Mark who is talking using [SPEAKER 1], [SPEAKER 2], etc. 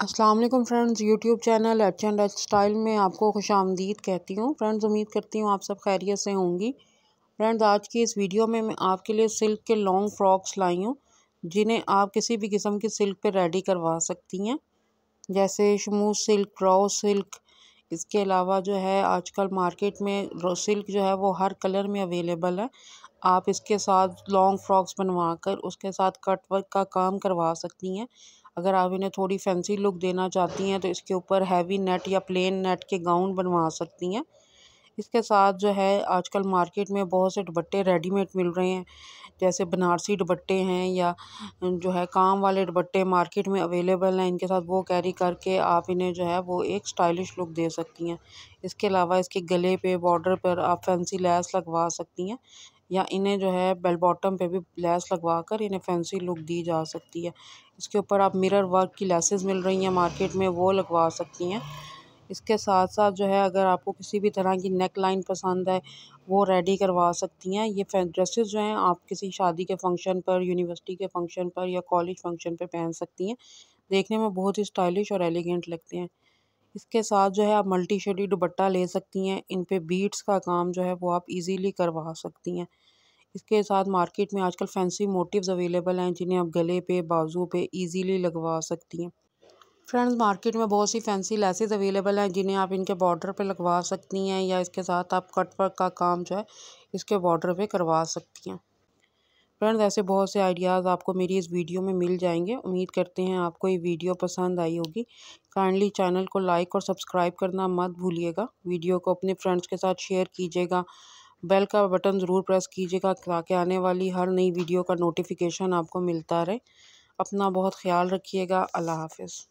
[SPEAKER 1] Aslam friends YouTube channel H and H style में आपको खुश आमदीद कहती हूँ फ्रेंड्स उम्मीद करती हूँ आप सब खैरियत से होंगी फ्रेंड्स आज की इस वीडियो में मैं आपके लिए सिल्क के लॉन्ग फ्रॉक्स लाई हूँ जिन्हें आप किसी भी किस्म की सिल्क पे रेडी करवा सकती हैं जैसे शमू सिल्क रॉ सिल्क इसके अलावा जो है आजकल मार्केट में सिल्क जो है वो हर कलर में अवेलेबल है आप इसके साथ लॉन्ग फ्रॉक्स बनवा कर उसके साथ कट वर्क का काम करवा सकती हैं अगर आप इन्हें थोड़ी फैंसी लुक देना चाहती हैं तो इसके ऊपर हैवी नेट या प्लेन नेट के गाउन बनवा सकती हैं इसके साथ जो है आजकल मार्केट में बहुत से दुपट्टे रेडीमेड मिल रहे हैं जैसे बनारसी दुपट्टे हैं या जो है काम वाले दुपट्टे मार्केट में अवेलेबल हैं इनके साथ वो कैरी करके आप इन्हें जो है वो एक स्टाइलिश लुक दे सकती हैं इसके अलावा इसके गले पे बॉर्डर पर आप फैंसी लैस लगवा सकती हैं या इन्हें जो है बेल बॉटम पे भी लैस लगवा कर इन्हें फैंसी लुक दी जा सकती है इसके ऊपर आप मिरर वर्क की लैसेज मिल रही हैं मार्केट में वो लगवा सकती हैं इसके साथ साथ जो है अगर आपको किसी भी तरह की नेक लाइन पसंद है वो रेडी करवा सकती हैं ये ड्रेसेस जो हैं आप किसी शादी के फंक्शन पर यूनिवर्सिटी के फंक्शन पर या कॉलेज फंक्शन पर पहन सकती हैं देखने में बहुत ही स्टाइलिश और एलिगेंट लगते हैं इसके साथ जो है आप मल्टी शेडी दुपट्टा ले सकती हैं इन पर बीट्स का काम जो है वो आप इजीली करवा सकती हैं इसके साथ मार्केट में आजकल फैंसी मोटिव्स अवेलेबल हैं जिन्हें आप गले पे बाजू पे इजीली लगवा सकती हैं फ्रेंड्स मार्केट में बहुत सी फैंसी लेसेस अवेलेबल हैं जिन्हें आप इनके बॉर्डर पे लगवा सकती हैं या इसके साथ आप कट वर्क का काम जो है इसके बॉर्डर पे करवा सकती हैं फ्रेंड्स ऐसे बहुत से आइडियाज़ आपको मेरी इस वीडियो में मिल जाएंगे उम्मीद करते हैं आपको ये वीडियो पसंद आई होगी काइंडली चैनल को लाइक और सब्सक्राइब करना मत भूलिएगा वीडियो को अपने फ्रेंड्स के साथ शेयर कीजिएगा बेल का बटन ज़रूर प्रेस कीजिएगा ताकि आने वाली हर नई वीडियो का नोटिफिकेशन आपको मिलता रहे अपना बहुत ख्याल रखिएगा अल्लाह हाफिज़